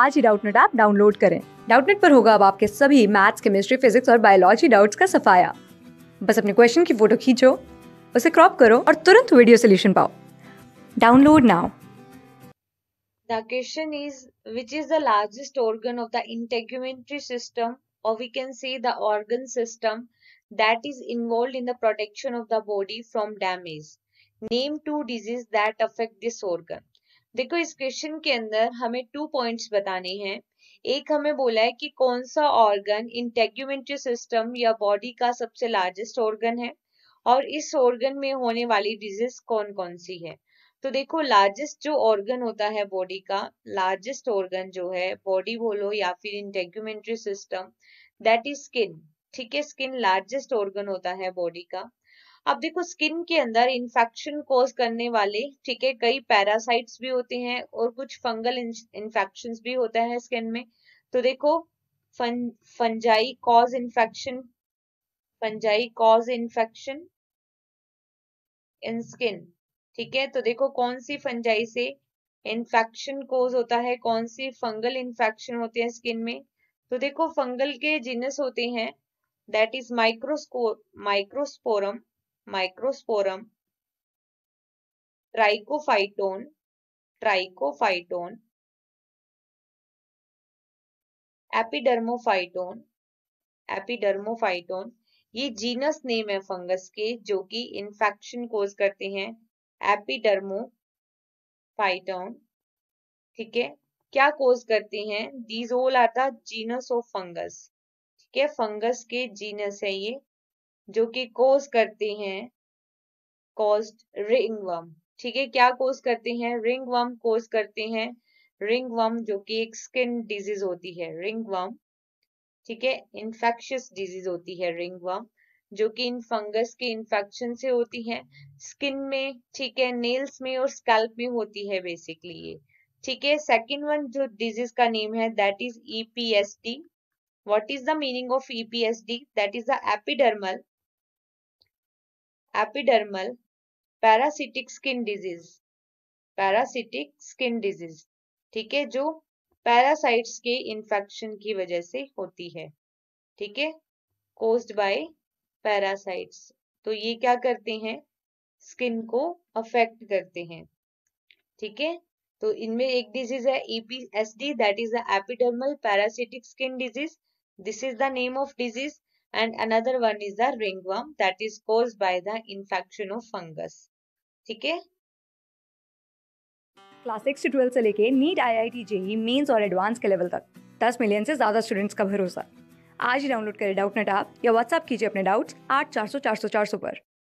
आज ही Doubtnut app download करें डाउटनेट पर होगा अब आपके सभी मैथ्स केमिस्ट्री फिजिक्स और बायोलॉजी डाउट्स का सफाया बस अपने क्वेश्चन की फोटो खींचो उसे क्रॉप करो और तुरंत वीडियो सोल्यूशन पाओ download now The question is which is the largest organ of the integumentary system or we can say the organ system that is involved in the protection of the body from damage. Name two diseases that affect this organ. देखो इस question के अंदर हमें two points बताने हैं एक हमें बोला है कि कौन सा ऑर्गन इंटेग्यूमेंट्री सिस्टम या बॉडी का सबसे लार्जेस्ट ऑर्गन है और इस ऑर्गन में होने वाली डिजीज कौन कौन सी है तो देखो लार्जेस्ट जो ऑर्गन होता है बॉडी का लार्जेस्ट ऑर्गन जो है बॉडी बोलो या फिर integumentary system that is skin ठीक है स्किन लार्जेस्ट ऑर्गन होता है बॉडी का अब देखो स्किन के अंदर इन्फेक्शन कोज करने वाले ठीक है कई पैरासाइट्स भी होते हैं और कुछ फंगल इन्फेक्शन भी होता है स्किन में तो देखो fun fungi cause infection fungi cause infection in skin ठीक है तो देखो कौन सी फंजाई से इन्फेक्शन कोज होता है कौन सी फंगल इन्फेक्शन होते हैं स्किन में तो देखो फंगल के जीनस होते हैं दैट इज माइक्रोस्को Microsporum Microsporum Trichophyton Trichophyton Epidermophyton Epidermophyton ये जीनस नेम है फंगस के जो कि इन्फेक्शन कोज करते हैं एपिडर्मोफाइटोन ठीक है क्या कोज करते हैं दीज ओल आता जीनस ऑफ फंगस ठीक है फंगस के जीनस है ये जो कि कोज करती हैं कॉज्ड वम ठीक है क्या कोज करती हैं रिंग वम कोज करती हैं रिंग वम जो कि एक स्किन डिजीज होती है रिंग वम ठीक है इन्फेक्शियस डिजीज होती है रिंग वम जो कि इन फंगस के इन्फेक्शन से होती है स्किन में ठीक है नेल्स में और स्कैल्प में होती है बेसिकली ये ठीक है सेकेंड वन जो डिजीज का नेम है that is EPSD what is the meaning of EPSD that is the epidermal epidermal parasitic skin disease parasitic skin disease ठीक है जो पैरासाइट्स के इन्फेक्शन की वजह से होती है ठीक है कोस्ड बाय पैरासाइट्स तो ये क्या करते हैं स्किन को अफेक्ट करते हैं ठीक है तो इनमें एक डिजीज है EPSD that is the epidermal parasitic skin disease this is the name of disease and another one is the ringworm that is caused by the infection of fungus. theek hai class six से twelfth से लेके NEET I I T JEE mains और advance के level तक 10 million से ज़्यादा students का भरोसा आज ही डाउनलोड करें डाउट नेट आप या व्हाट्सअप कीजिए अपने डाउट्स आठ चार सौ चार सौ चार सौ पर